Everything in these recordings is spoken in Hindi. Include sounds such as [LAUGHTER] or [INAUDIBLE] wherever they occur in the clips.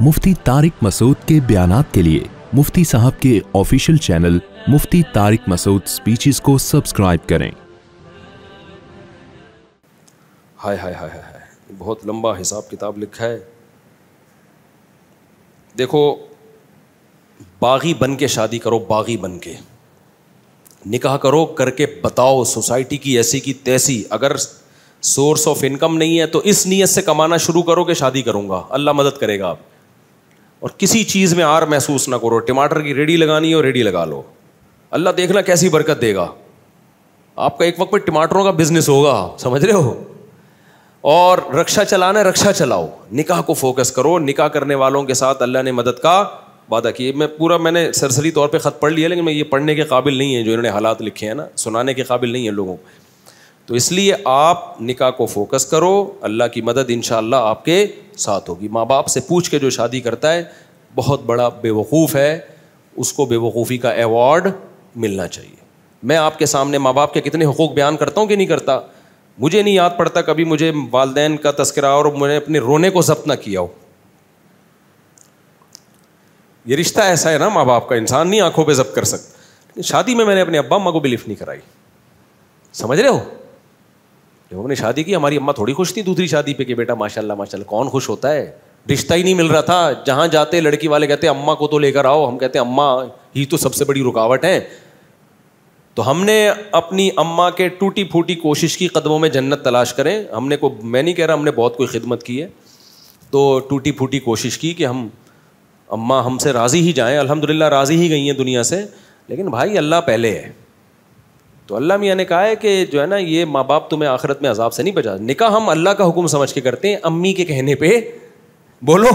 मुफ्ती तारिक मसूद के बयान के लिए मुफ्ती साहब के official channel Mufti Tariq Masood speeches को सब्सक्राइब करें हाय हाय हाय हाय बहुत लंबा हिसाब किताब लिखा है देखो बागी बन के शादी करो बागी बन के निकाह करो करके बताओ सोसाइटी की ऐसी की तैसी अगर सोर्स ऑफ इनकम नहीं है तो इस नीयत से कमाना शुरू करो कि शादी करूंगा अल्लाह मदद करेगा आप और किसी चीज़ में आर महसूस ना करो टमाटर की रेडी लगानी है और रेडी लगा लो अल्लाह देखना कैसी बरकत देगा आपका एक वक्त पर टमाटरों का बिजनेस होगा समझ रहे हो और रक्षा चलाना है रक्षा चलाओ निकाह को फोकस करो निकाह करने वालों के साथ अल्लाह ने मदद का वादा किया मैं पूरा मैंने सरसरी तौर पे ख़त पढ़ लिया लेकिन मैं ये पढ़ने के काबिल नहीं है जो इन्होंने हालात लिखे हैं ना सुनाने के काबिल नहीं है लोगों को तो इसलिए आप निका को फोकस करो अल्लाह की मदद इन आपके साथ होगी माँ बाप से पूछ के जो शादी करता है बहुत बड़ा बेवकूफ़ है उसको बेवकूफ़ी का एवॉर्ड मिलना चाहिए मैं आपके सामने माँ बाप के कितने हकूक़ बयान करता हूँ कि नहीं करता मुझे नहीं याद पड़ता कभी मुझे वालदेन का तस्करा और मैंने अपने रोने को जब्त ना किया हो ये रिश्ता ऐसा है ना माँ बाप का इंसान नहीं आंखों पे जब्त कर सकता शादी में मैंने अपने अब्बा अम्मा को बिलीफ नहीं कराई समझ रहे हो जब हमने शादी की हमारी अम्मा थोड़ी खुश थी दूसरी शादी पे कि बेटा माशाल्लाह माशाल्लाह कौन खुश होता है रिश्ता ही नहीं मिल रहा था जहाँ जाते लड़की वाले कहते अम्मा को तो लेकर आओ हम कहते अम्मा ही तो सबसे बड़ी रुकावट है तो हमने अपनी अम्मा के टूटी फूटी कोशिश की कदमों में जन्नत तलाश करें हमने को मैं नहीं कह रहा हमने बहुत कोई खिदमत की है तो टूटी फूटी कोशिश की कि हम अम्मा हमसे राज़ी ही जाएं अल्हम्दुलिल्लाह राज़ी ही गई हैं दुनिया से लेकिन भाई अल्लाह पहले है तो अल्लाह मियाँ ने कहा है कि जो है ना ये माँ बाप तुम्हें आखिरत में अजाब से नहीं बचा निका हम अल्लाह का हुक्म समझ के करते हैं अम्मी के कहने पे बोलो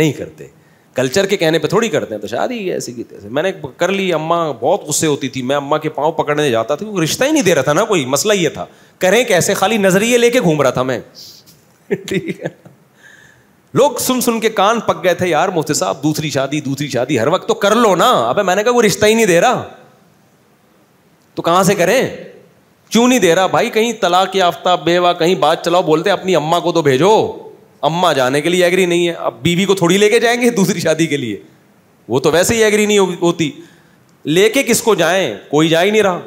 नहीं करते कल्चर के कहने पर थोड़ी करते हैं तो शादी ऐसी की तैसे मैंने कर ली अम्मा बहुत गुस्से होती थी मैं अम्मा के पाँव पकड़ने जाता था क्योंकि रिश्ता ही नहीं दे रहा था ना कोई मसला ये था करें कैसे खाली नजरिए लेके घूम रहा था मैं [LAUGHS] ठीक है लोग सुन सुन के कान पक गए थे यार मुफ्ती साहब दूसरी शादी दूसरी शादी हर वक्त तो कर लो ना अबे मैंने कहा वो रिश्ता ही नहीं दे रहा तो कहाँ से करें क्यों नहीं दे रहा भाई कहीं तलाक याफ्ता बेवा कहीं बात चलाओ बोलते अपनी अम्मा को तो भेजो अम्मा जाने के लिए एग्री नहीं है अब बीवी को थोड़ी लेके जाएंगे दूसरी शादी के लिए वो तो वैसे ही एग्री नहीं होती लेके किसको जाएं कोई जा ही नहीं रहा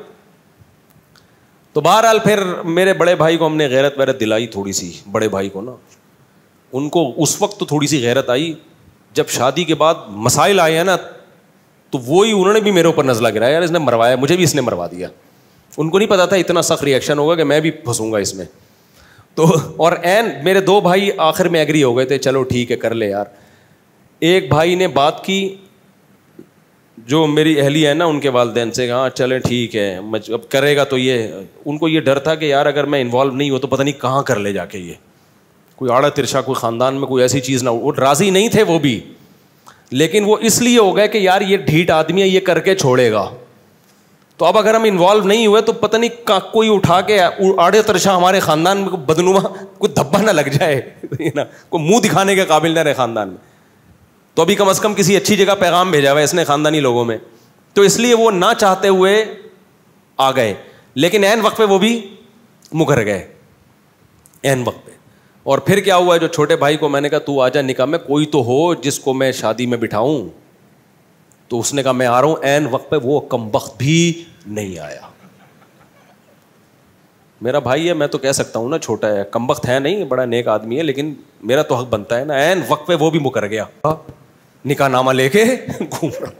तो बहरहाल फिर मेरे बड़े भाई को हमने गैरत वैरत दिलाई थोड़ी सी बड़े भाई को ना उनको उस वक्त तो थोड़ी सी गैरत आई जब शादी के बाद मसाइल आए हैं ना तो वो ही उन्होंने भी मेरे ऊपर नज़ला गिराया यार इसने मरवाया मुझे भी इसने मरवा दिया उनको नहीं पता था इतना सख्त रिएक्शन होगा कि मैं भी फंसूंगा इसमें तो और एन मेरे दो भाई आखिर में एग्री हो गए थे चलो ठीक है कर ले यार एक भाई ने बात की जो मेरी अहली है ना उनके वालदेन से हाँ चलें ठीक है अब करेगा तो ये उनको ये डर था कि यार अगर मैं इन्वॉल्व नहीं हो तो पता नहीं कहाँ कर ले जाके ये कोई आड़ा तिरछा कोई ख़ानदान में कोई ऐसी चीज़ ना हो राज़ी नहीं थे वो भी लेकिन वो इसलिए हो गए कि यार ये ढीठ आदमी है ये करके छोड़ेगा तो अब अगर हम इन्वॉल्व नहीं हुए तो पता नहीं का कोई उठा के आड़े तरशा हमारे खानदान में बदनुमा कोई धब्बा ना लग जाए [LAUGHS] ना कोई मुंह दिखाने के काबिल ना रहे खानदान में तो अभी कम अज़ कम किसी अच्छी जगह पैगाम भेजा हुआ है इसने खानदानी लोगों में तो इसलिए वो ना चाहते हुए आ गए लेकिन एन वक्त पे वो भी मुकर गए एन वक्त पे और फिर क्या हुआ जो छोटे भाई को मैंने कहा तू आ जा निकाह में कोई तो हो जिसको मैं शादी में बिठाऊं तो उसने कहा मैं आ रहा हूं एन वक्त पे वो कम वक्त भी नहीं आया मेरा भाई है मैं तो कह सकता हूं ना छोटा है कम वक्त है नहीं बड़ा नेक आदमी है लेकिन मेरा तो हक बनता है ना एन वक्त पे वो भी मुकर गया निकाह नामा लेके घूम रहा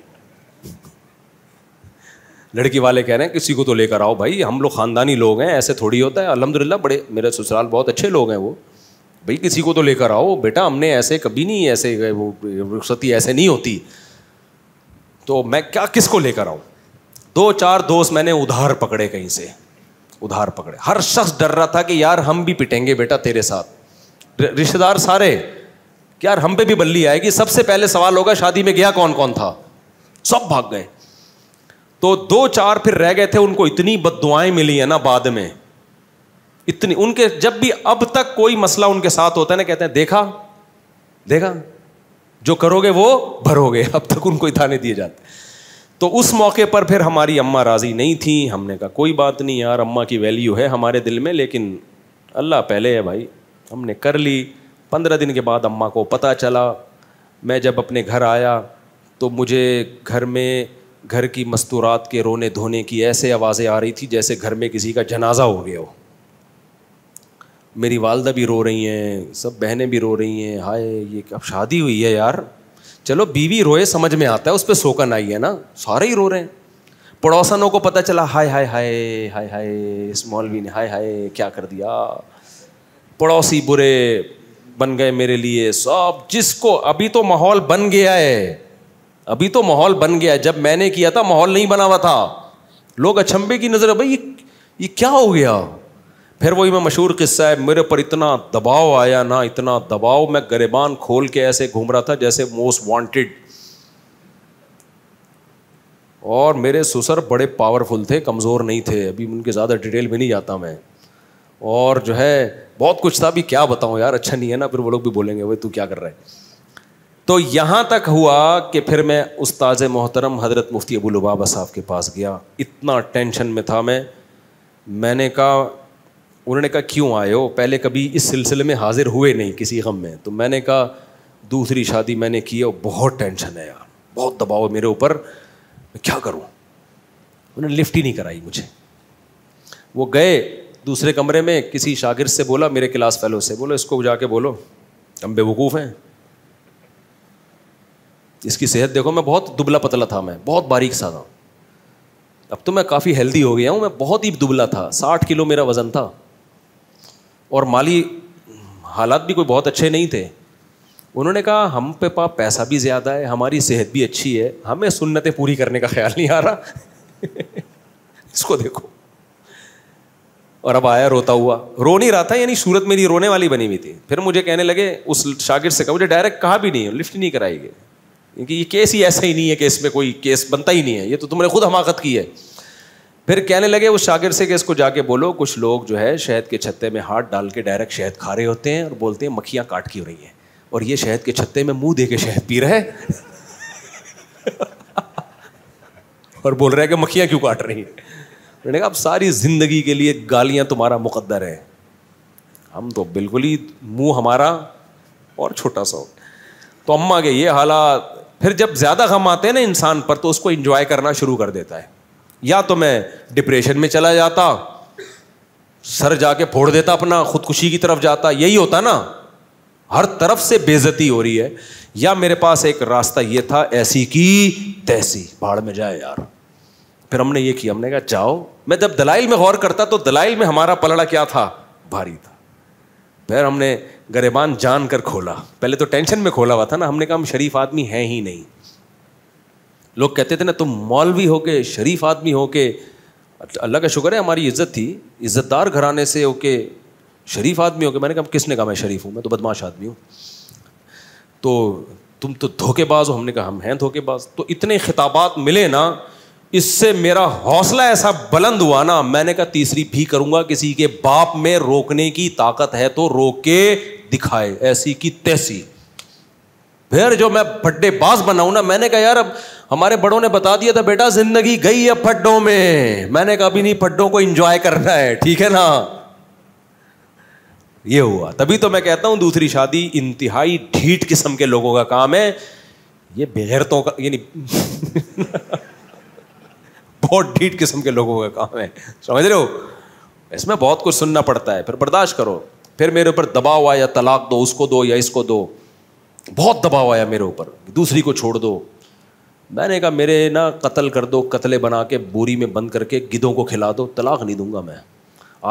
लड़की वाले कह रहे हैं किसी को तो लेकर आओ भाई हम लोग ख़ानदानी लोग हैं ऐसे थोड़ी होता है अलहमदुल्ला बड़े मेरे ससुराल बहुत अच्छे लोग हैं वो भाई किसी को तो लेकर आओ बेटा हमने ऐसे कभी नहीं ऐसे वो रुखसती ऐसे नहीं होती तो मैं क्या किस को लेकर आऊँ दो चार दोस्त मैंने उधार पकड़े कहीं से उधार पकड़े हर शख्स डर रहा था कि यार हम भी पिटेंगे बेटा तेरे साथ रिश्तेदार सारे यार हम पे भी बल्ली आएगी सबसे पहले सवाल होगा शादी में गया कौन कौन था सब भाग गए तो दो चार फिर रह गए थे उनको इतनी बददुआएं मिली है ना बाद में इतनी उनके जब भी अब तक कोई मसला उनके साथ होता है ना कहते हैं देखा देखा जो करोगे वो भरोगे [LAUGHS] अब तक उनको ताने दिए जाते तो उस मौके पर फिर हमारी अम्मा राज़ी नहीं थी हमने कहा कोई बात नहीं यार अम्मा की वैल्यू है हमारे दिल में लेकिन अल्लाह पहले है भाई हमने कर ली पंद्रह दिन के बाद अम्मा को पता चला मैं जब अपने घर आया तो मुझे घर में घर की मस्तूरात के रोने धोने की ऐसे आवाज़ें आ रही थी जैसे घर में किसी का जनाजा हो गया हो मेरी वालदा भी रो रही हैं सब बहनें भी रो रही हैं हाय ये अब शादी हुई है यार चलो बीवी रोए समझ में आता है उस पर शोकन आई है ना सारे ही रो रहे हैं पड़ोसनों को पता चला हाय हाय हाय हाय हाय स्मॉल भी ने हाय हाय क्या कर दिया पड़ोसी बुरे बन गए मेरे लिए सब जिसको अभी तो माहौल बन गया है अभी तो माहौल बन गया है जब मैंने किया था माहौल नहीं बना हुआ था लोग अचंभे की नज़र भाई ये, ये क्या हो गया फिर वही मैं मशहूर किस्सा है मेरे पर इतना दबाव आया ना इतना दबाव मैं गरेबान खोल के ऐसे घूम रहा था जैसे मोस्ट वांटेड और मेरे ससुर बड़े पावरफुल थे कमज़ोर नहीं थे अभी उनके ज़्यादा डिटेल में नहीं जाता मैं और जो है बहुत कुछ था अभी क्या बताऊँ यार अच्छा नहीं है ना फिर वो लोग भी बोलेंगे भाई तू क्या कर रहा है तो यहाँ तक हुआ कि फिर मैं उस्ताज मोहतरम हज़रत मुफ्ती अबू लुबाबा साहब के पास गया इतना टेंशन में था मैं मैंने कहा उन्होंने कहा क्यों आए हो पहले कभी इस सिलसिले में हाजिर हुए नहीं किसी गम में तो मैंने कहा दूसरी शादी मैंने की है और बहुत टेंशन है यार बहुत दबाव है मेरे ऊपर मैं क्या करूं उन्होंने लिफ्ट ही नहीं कराई मुझे वो गए दूसरे कमरे में किसी शागिर से बोला मेरे क्लास फैलो से बोलो इसको जाके बोलो हम बेवकूफ़ हैं इसकी सेहत देखो मैं बहुत दुबला पतला था मैं बहुत बारीक सा था अब तो मैं काफ़ी हेल्दी हो गया हूँ मैं बहुत ही दुबला था साठ किलो मेरा वज़न था और माली हालात भी कोई बहुत अच्छे नहीं थे उन्होंने कहा हम पे पाप पैसा भी ज़्यादा है हमारी सेहत भी अच्छी है हमें सुन्नतें पूरी करने का ख्याल नहीं आ रहा [LAUGHS] इसको देखो और अब आया रोता हुआ रो नहीं रहा था यानी सूरत मेरी रोने वाली बनी हुई थी फिर मुझे कहने लगे उस शागिर्द से कहा मुझे डायरेक्ट कहा भी नहीं लिफ्ट नहीं कराई गई क्योंकि ये केस ही ऐसा ही नहीं है कि इसमें कोई केस बनता ही नहीं है ये तो तुमने खुद हमाकत की है फिर कहने लगे उस शागिर से कि इसको जाके बोलो कुछ लोग जो है शहद के छत्ते में हाथ डाल के डायरेक्ट शहद खा रहे होते हैं और बोलते हैं मक्खियाँ काट की हो रही हैं और ये शहद के छत्ते में मुंह दे के शहद पी रहे है [LAUGHS] और बोल रहे है कि मक्खियाँ क्यों काट रही हैं मैंने कहा अब सारी ज़िंदगी के लिए गालियाँ तुम्हारा मुकदर है हम तो बिल्कुल ही मुंह हमारा और छोटा सा तो अम्मा के ये हालात फिर जब ज़्यादा गम आते हैं ना इंसान पर तो उसको इन्जॉय करना शुरू कर देता है या तो मैं डिप्रेशन में चला जाता सर जाके फोड़ देता अपना खुदकुशी की तरफ जाता यही होता ना हर तरफ से बेजती हो रही है या मेरे पास एक रास्ता ये था ऐसी की तैसी भाड़ में जाए यार फिर हमने ये किया हमने कहा जाओ मैं जब दलाइल में गौर करता तो दलाइल में हमारा पलड़ा क्या था भारी था फिर हमने गरेबान जान कर खोला पहले तो टेंशन में खोला हुआ था ना हमने कहा हम शरीफ आदमी हैं ही नहीं लोग कहते थे ना तुम मौलवी होके शरीफ आदमी होके अल्लाह का शुक्र है हमारी इज्जत थी इज्जतदार घराने से होके शरीफ आदमी होके मैंने कहा किसने कहा मैं शरीफ हूँ मैं तो बदमाश आदमी हूँ तो तुम तो धोखेबाज हो हमने कहा हम हैं धोखेबाज तो इतने खिताबात मिले ना इससे मेरा हौसला ऐसा बुलंद हुआ ना मैंने कहा तीसरी भी करूंगा किसी के बाप में रोकने की ताकत है तो रोके दिखाए ऐसी की तैसी फिर जो मैं बाज बनाऊ ना मैंने कहा यार अब हमारे बड़ों ने बता दिया था बेटा जिंदगी गई है फड्डों में मैंने कहा अभी नहीं फड्डों को इंजॉय करना है ठीक है ना ये हुआ तभी तो मैं कहता हूं दूसरी शादी इंतहाई ढीठ किस्म के लोगों का काम है ये बेगैरतों का यानी [LAUGHS] बहुत ढीठ किस्म के लोगों का काम है समझ रहे हो इसमें बहुत कुछ सुनना पड़ता है फिर बर्दाश्त करो फिर मेरे ऊपर दबाव आया तलाक दो उसको दो या इसको दो बहुत दबाव आया मेरे ऊपर दूसरी को छोड़ दो मैंने कहा मेरे ना कत्ल कर दो कतले बना के बोरी में बंद करके गिदों को खिला दो तलाक नहीं दूंगा मैं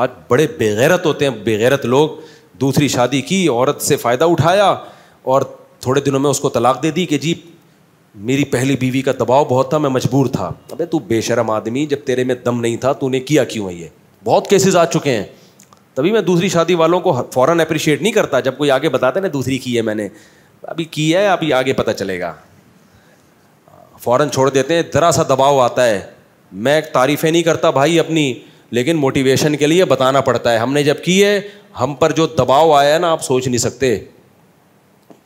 आज बड़े बेगैरत होते हैं बेगैरत लोग दूसरी शादी की औरत से फ़ायदा उठाया और थोड़े दिनों में उसको तलाक दे दी कि जी मेरी पहली बीवी का दबाव बहुत था मैं मजबूर था अबे तू बेशरम आदमी जब तेरे में दम नहीं था तूने किया क्यों है ये बहुत केसेस आ चुके हैं तभी मैं दूसरी शादी वालों को फ़ौरन अप्रिशिएट नहीं करता जब कोई आगे बताता ना दूसरी की है मैंने अभी किया है अभी आगे पता चलेगा फ़ौरन छोड़ देते हैं ज़रा सा दबाव आता है मैं तारीफ़ें नहीं करता भाई अपनी लेकिन मोटिवेशन के लिए बताना पड़ता है हमने जब की है हम पर जो दबाव आया है ना आप सोच नहीं सकते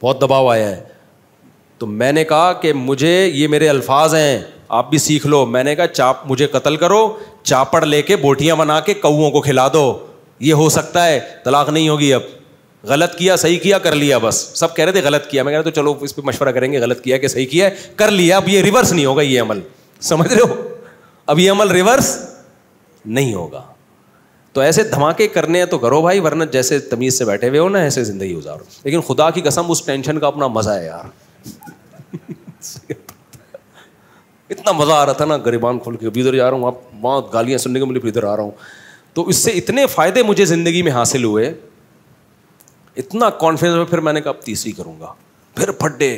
बहुत दबाव आया है तो मैंने कहा कि मुझे ये मेरे अल्फाज हैं आप भी सीख लो मैंने कहा चाप मुझे कत्ल करो चापड़ लेके बोटियां बना के कौओं को खिला दो ये हो सकता है तलाक नहीं होगी अब गलत किया सही किया कर लिया बस सब कह रहे थे गलत किया मैं कह रहा तो चलो इस पर मशवरा करेंगे गलत किया कि सही किया कर लिया अब ये रिवर्स नहीं होगा ये अमल समझ रहे हो अब ये अमल रिवर्स नहीं होगा तो ऐसे धमाके करने हैं तो करो भाई वरना जैसे तमीज़ से बैठे हुए हो ना ऐसे ज़िंदगी गुजारो लेकिन खुदा की कसम उस टेंशन का अपना मज़ा है यार [LAUGHS] इतना मज़ा आ रहा था ना गरीबान खोल के अभी इधर जा रहा हूँ आप वहाँ गालियाँ सुनने के मिली फिर इधर आ रहा हूँ तो इससे इतने फ़ायदे मुझे ज़िंदगी में हासिल हुए इतना कॉन्फिडेंस में फिर मैंने कहा अब तीसरी करूँगा फिर फटे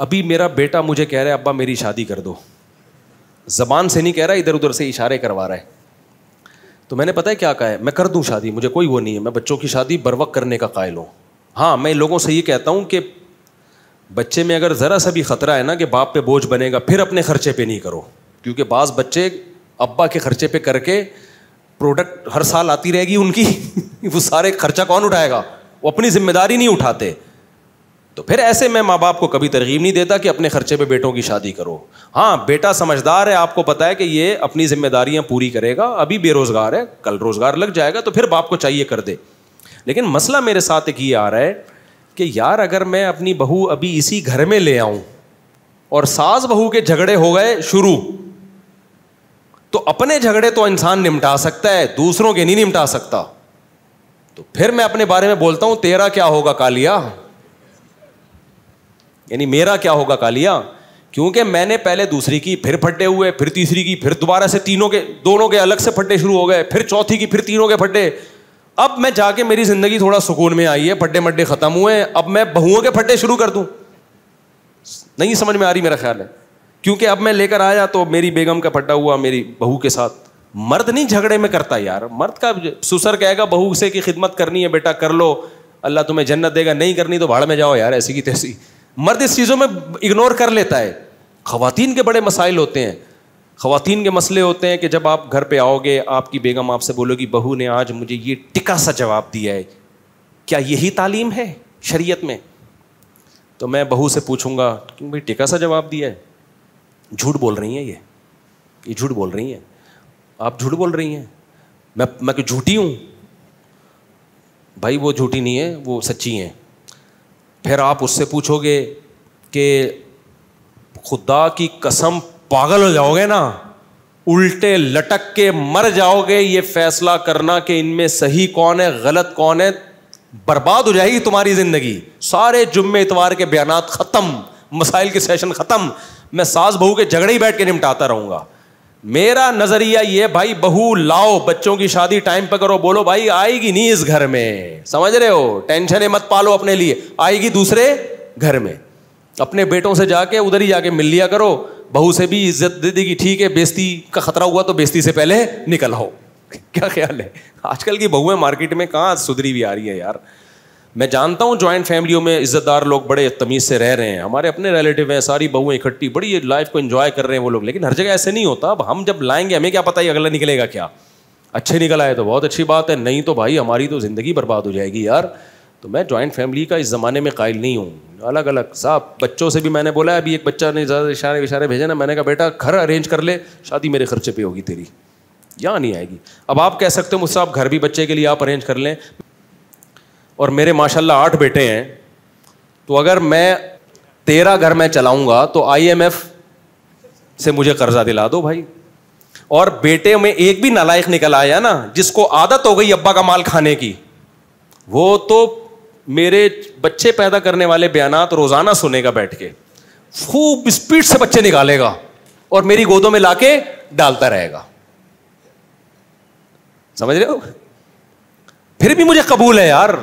अभी मेरा बेटा मुझे कह रहा है अब्बा मेरी शादी कर दो जबान से नहीं कह रहा इधर उधर से इशारे करवा रहा है तो मैंने पता है क्या कहा है मैं कर दूं शादी मुझे कोई वो नहीं है मैं बच्चों की शादी बरवक करने का कायल हूँ हाँ मैं लोगों से ये कहता हूँ कि बच्चे में अगर ज़रा सा भी ख़तरा है ना कि बाप पे बोझ बनेगा फिर अपने खर्चे पे नहीं करो क्योंकि बाज़ बच्चे अब्बा के खर्चे पे करके प्रोडक्ट हर साल आती रहेगी उनकी [LAUGHS] वो सारे खर्चा कौन उठाएगा वो अपनी जिम्मेदारी नहीं उठाते तो फिर ऐसे मैं माँ बाप को कभी तरगीब नहीं देता कि अपने खर्चे पे बेटों की शादी करो हाँ बेटा समझदार है आपको पता है कि ये अपनी जिम्मेदारियां पूरी करेगा अभी बेरोज़गार है कल रोज़गार लग जाएगा तो फिर बाप को चाहिए कर दे लेकिन मसला मेरे साथ एक ये आ रहा है कि यार अगर मैं अपनी बहू अभी इसी घर में ले आऊं और सास बहू के झगड़े हो गए शुरू तो अपने झगड़े तो इंसान निपटा सकता है दूसरों के नहीं निपटा सकता तो फिर मैं अपने बारे में बोलता हूं तेरा क्या होगा कालिया यानी मेरा क्या होगा कालिया क्योंकि मैंने पहले दूसरी की फिर फटे हुए फिर तीसरी की फिर दोबारा से तीनों के दोनों के अलग से फट्टे शुरू हो गए फिर चौथी की फिर तीनों के फट्टे अब मैं जाके मेरी जिंदगी थोड़ा सुकून में आई है फटे मड्डे खत्म हुए अब मैं बहुओं के फट्टे शुरू कर दू नहीं समझ में आ रही मेरा ख्याल है क्योंकि अब मैं लेकर आया तो मेरी बेगम का फट्टा हुआ मेरी बहू के साथ मर्द नहीं झगड़े में करता यार मर्द का सुसर कहेगा बहू से की खिदमत करनी है बेटा कर लो अल्लाह तुम्हें जन्नत देगा नहीं करनी तो भाड़ में जाओ यार ऐसी की तैसी मर्द इस चीज़ों में इग्नोर कर लेता है खातन के बड़े मसाइल होते हैं खातन के मसले होते हैं कि जब आप घर पे आओगे आपकी बेगम आपसे बोलोगी बहू ने आज मुझे ये टिका सा जवाब दिया है क्या यही तालीम है शरीयत में तो मैं बहू से पूछूंगा क्यों भाई टिका सा जवाब दिया है झूठ बोल रही है ये ये झूठ बोल रही है आप झूठ बोल रही हैं मैं मैं कि झूठी हूँ भाई वो झूठी नहीं है वो सच्ची हैं फिर आप उससे पूछोगे कि खुदा की कसम पागल हो जाओगे ना उल्टे लटक के मर जाओगे ये फैसला करना कि इनमें सही कौन है गलत कौन है बर्बाद हो जाएगी तुम्हारी ज़िंदगी सारे जुम्मे इतवार के बयान ख़त्म मसाइल के सेशन ख़त्म मैं सास बहू के झगड़े ही बैठ के निपटाता रहूँगा मेरा नजरिया ये भाई बहू लाओ बच्चों की शादी टाइम पे करो बोलो भाई आएगी नहीं इस घर में समझ रहे हो टेंशन मत पालो अपने लिए आएगी दूसरे घर में अपने बेटों से जाके उधर ही जाके मिल लिया करो बहू से भी इज्जत दे देगी ठीक है बेस्ती का खतरा हुआ तो बेस्ती से पहले निकल आओ [LAUGHS] क्या ख्याल है आजकल की बहुएं मार्केट में कहाँ सुधरी भी आ रही है यार मैं जानता हूँ जॉइंट फैमिलियों में इज्जतदार लोग बड़े तमीज़ से रह रहे हैं हमारे अपने रिलेटिव हैं सारी बहुएं इकट्ठी बड़ी लाइफ को इन्जॉय कर रहे हैं वो लोग लेकिन हर जगह ऐसे नहीं होता अब हम जब लाएंगे हमें क्या पता है अगला निकलेगा क्या अच्छे निकल आए तो बहुत अच्छी बात है नहीं तो भाई हमारी तो ज़िंदगी बर्बाद हो जाएगी यार तो मैं ज्वाइंट फैमिली का इस ज़माने में कायल नहीं हूँ अलग अलग साहब बच्चों से भी मैंने बोला है अभी एक बच्चा ने ज़्यादा इशारे इशारे भेजे ना मैंने कहा बेटा घर अरेंज कर ले शादी मेरे खर्चे पर होगी तेरी यहाँ नहीं आएगी अब आप कह सकते हो मुझसे आप घर भी बच्चे के लिए आप अरेंज कर लें और मेरे माशाल्लाह आठ बेटे हैं तो अगर मैं तेरा घर मैं चलाऊंगा तो आईएमएफ से मुझे कर्जा दिला दो भाई और बेटे में एक भी नालायक निकल आया ना जिसको आदत हो गई अब्बा का माल खाने की वो तो मेरे बच्चे पैदा करने वाले बयान रोज़ाना सुनेगा बैठ के खूब स्पीड से बच्चे निकालेगा और मेरी गोदों में लाके डालता रहेगा समझ रहे हो फिर भी मुझे कबूल है यार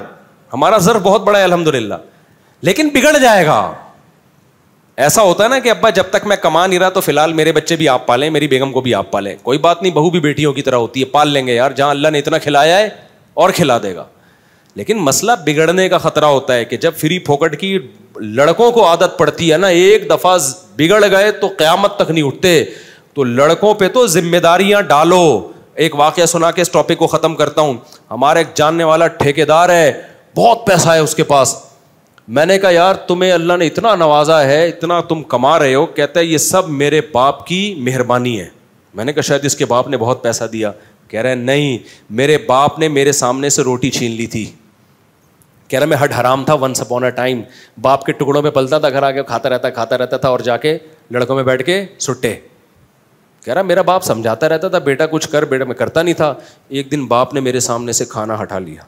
हमारा जर बहुत बड़ा है अलहमदुल्ला लेकिन बिगड़ जाएगा ऐसा होता है ना कि अब्बा जब तक मैं कमा नहीं रहा तो फिलहाल मेरे बच्चे भी आप पालें मेरी बेगम को भी आप पालें कोई बात नहीं बहू भी बेटियों की तरह होती है पाल लेंगे यार जहां अल्लाह ने इतना खिलाया है और खिला देगा लेकिन मसला बिगड़ने का खतरा होता है कि जब फ्री फोकट की लड़कों को आदत पड़ती है ना एक दफा बिगड़ गए तो क्यामत तक नहीं उठते तो लड़कों पर तो जिम्मेदारियां डालो एक वाक्य सुना के इस टॉपिक को खत्म करता हूं हमारा एक जानने वाला ठेकेदार है बहुत पैसा है उसके पास मैंने कहा यार तुम्हें अल्लाह ने इतना नवाजा है इतना तुम कमा रहे हो कहता है ये सब मेरे बाप की मेहरबानी है मैंने कहा शायद इसके बाप ने बहुत पैसा दिया कह रहे है नहीं मेरे बाप ने मेरे सामने से रोटी छीन ली थी कह रहा मैं हट हराम था वंस अपॉन अ टाइम बाप के टुकड़ों में पलता था घर आके खाता रहता खाता रहता था और जाके लड़कों में बैठ के सुटे कह रहा मेरा बाप समझाता रहता था बेटा कुछ कर बेटा मैं करता नहीं था एक दिन बाप ने मेरे सामने से खाना हटा लिया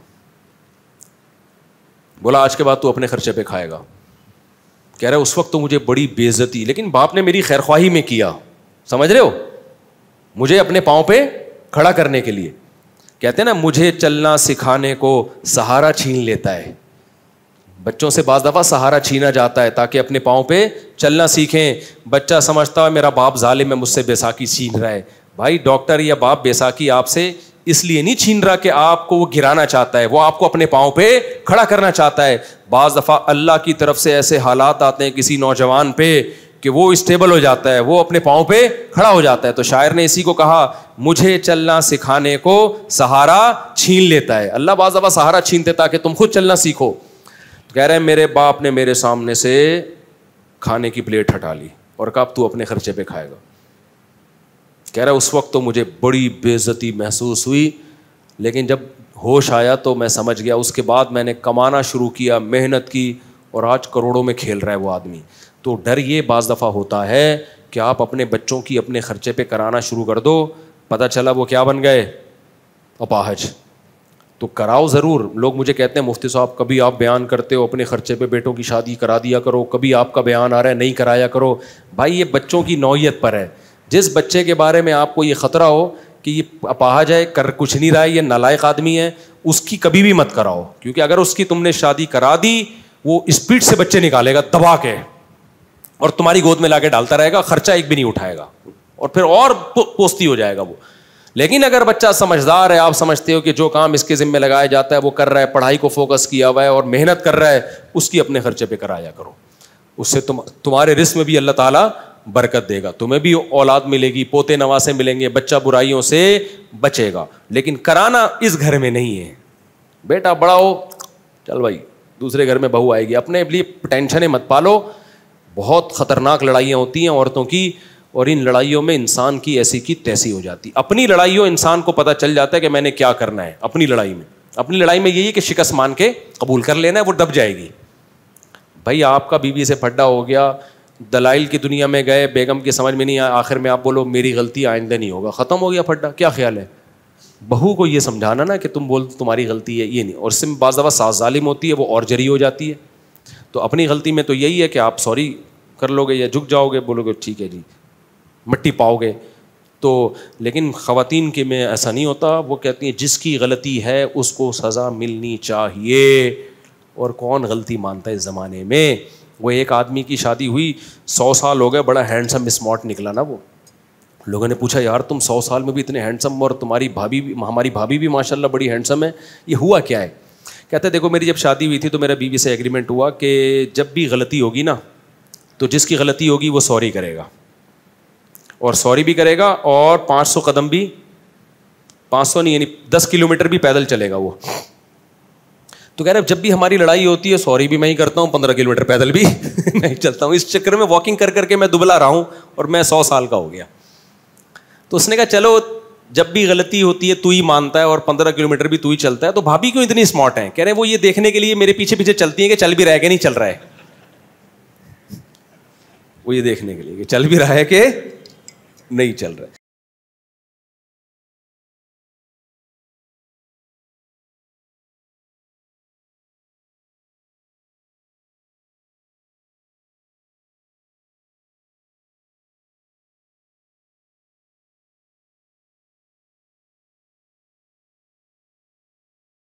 बोला आज के बाद तू अपने खर्चे पे खाएगा कह रहा है उस वक्त तो मुझे बड़ी बेजती लेकिन बाप ने मेरी खैर ख्वाही में किया समझ रहे हो मुझे अपने पाँव पे खड़ा करने के लिए कहते हैं ना मुझे चलना सिखाने को सहारा छीन लेता है बच्चों से बाज दफ़ा सहारा छीना जाता है ताकि अपने पाँव पे चलना सीखें बच्चा समझता है मेरा बाप जालिम है मुझसे बैसाखी छीन रहा है भाई डॉक्टर या बाप बैसाखी आपसे इसलिए नहीं छीन रहा कि आपको वो गिराना चाहता है वो आपको अपने पाँव पे खड़ा करना चाहता है बाज़ दफ़ा अल्लाह की तरफ से ऐसे हालात आते हैं किसी नौजवान पे कि वो स्टेबल हो जाता है वो अपने पाँव पे खड़ा हो जाता है तो शायर ने इसी को कहा मुझे चलना सिखाने को सहारा छीन लेता है अल्लाह बाज़ दफ़ा सहारा छीनते ताकि तुम खुद चलना सीखो तो कह रहे हैं मेरे बाप ने मेरे सामने से खाने की प्लेट हटा ली और कब तू अपने खर्चे पर खाएगा कह रहा उस वक्त तो मुझे बड़ी बेज़ती महसूस हुई लेकिन जब होश आया तो मैं समझ गया उसके बाद मैंने कमाना शुरू किया मेहनत की और आज करोड़ों में खेल रहा है वो आदमी तो डर ये बाज़ दफ़ा होता है कि आप अपने बच्चों की अपने ख़र्चे पर कराना शुरू कर दो पता चला वो क्या बन गए अपाहज तो कराओ ज़रूर लोग मुझे कहते हैं मुफ्ती साहब कभी आप बयान करते हो अपने ख़र्चे पे बेटों की शादी करा दिया करो कभी आपका बयान आ रहा है नहीं कराया करो भाई ये बच्चों की नौीयत पर है जिस बच्चे के बारे में आपको ये ख़तरा हो कि ये अपाहा जाए कर कुछ नहीं रहा है ये नालायक आदमी है उसकी कभी भी मत कराओ क्योंकि अगर उसकी तुमने शादी करा दी वो स्पीड से बच्चे निकालेगा दबा के और तुम्हारी गोद में लाके डालता रहेगा खर्चा एक भी नहीं उठाएगा और फिर और पोस्ती हो जाएगा वो लेकिन अगर बच्चा समझदार है आप समझते हो कि जो काम इसके जिम्मे लगाया जाता है वो कर रहा है पढ़ाई को फोकस किया हुआ है और मेहनत कर रहा है उसकी अपने खर्चे पे कराया करो उससे तुम तुम्हारे रिस्क में भी अल्लाह ताला बरकत देगा तुम्हें भी औलाद मिलेगी पोते नवासे मिलेंगे बच्चा बुराइयों से बचेगा लेकिन कराना इस घर में नहीं है बेटा बड़ा हो चल भाई दूसरे घर में बहू आएगी अपने लिए टेंशन मत पालो बहुत ख़तरनाक लड़ाइयाँ होती हैं औरतों की और इन लड़ाइयों में इंसान की ऐसी की तैसी हो जाती अपनी लड़ाइयों इंसान को पता चल जाता है कि मैंने क्या करना है अपनी लड़ाई में अपनी लड़ाई में यही है कि शिकस्त मान के कबूल कर लेना है वो दब जाएगी भाई आपका बीवी से फड्डा हो गया दलाइल की दुनिया में गए बेगम के समझ में नहीं आया आखिर में आप बोलो मेरी गलती आइंदा नहीं होगा ख़त्म हो गया फटा क्या ख्याल है बहू को ये समझाना ना कि तुम बोल तुम्हारी गलती है ये नहीं और इसमें बाज़ दफ़ा सास ालिम होती है वो और जरी हो जाती है तो अपनी गलती में तो यही है कि आप सॉरी कर लोगे या झुक जाओगे बोलोगे ठीक है जी मट्टी पाओगे तो लेकिन ख़वान के में ऐसा नहीं होता वो कहती हैं जिसकी गलती है उसको सज़ा मिलनी चाहिए और कौन गलती मानता है इस ज़माने में वो एक आदमी की शादी हुई सौ साल हो गए बड़ा हैंडसम स्मार्ट निकला ना वो लोगों ने पूछा यार तुम सौ साल में भी इतने हैंडसम और तुम्हारी भाभी भी हमारी भाभी भी माशाल्लाह बड़ी हैंडसम है ये हुआ क्या है कहते देखो मेरी जब शादी हुई थी तो मेरा बीवी से एग्रीमेंट हुआ कि जब भी गलती होगी ना तो जिसकी गलती होगी वो सॉरी करेगा और सॉरी भी करेगा और 500 कदम भी 500 नहीं यानी दस किलोमीटर भी पैदल चलेगा वो तो कह रहे जब भी हमारी लड़ाई होती है सॉरी भी मैं ही करता हूँ पंद्रह किलोमीटर पैदल भी [LAUGHS] मैं ही चलता हूँ इस चक्कर में वॉकिंग कर करके मैं दुबला रहा हूँ और मैं सौ साल का हो गया तो उसने कहा चलो जब भी गलती होती है तू ही मानता है और पंद्रह किलोमीटर भी तू ही चलता है तो भाभी क्यों इतनी स्मार्ट है कह रहे हैं वो ये देखने के लिए मेरे पीछे पीछे चलती है कि चल भी रहा है कि नहीं चल रहा है वो ये देखने के लिए कि चल भी रहा है कि नहीं चल रहा है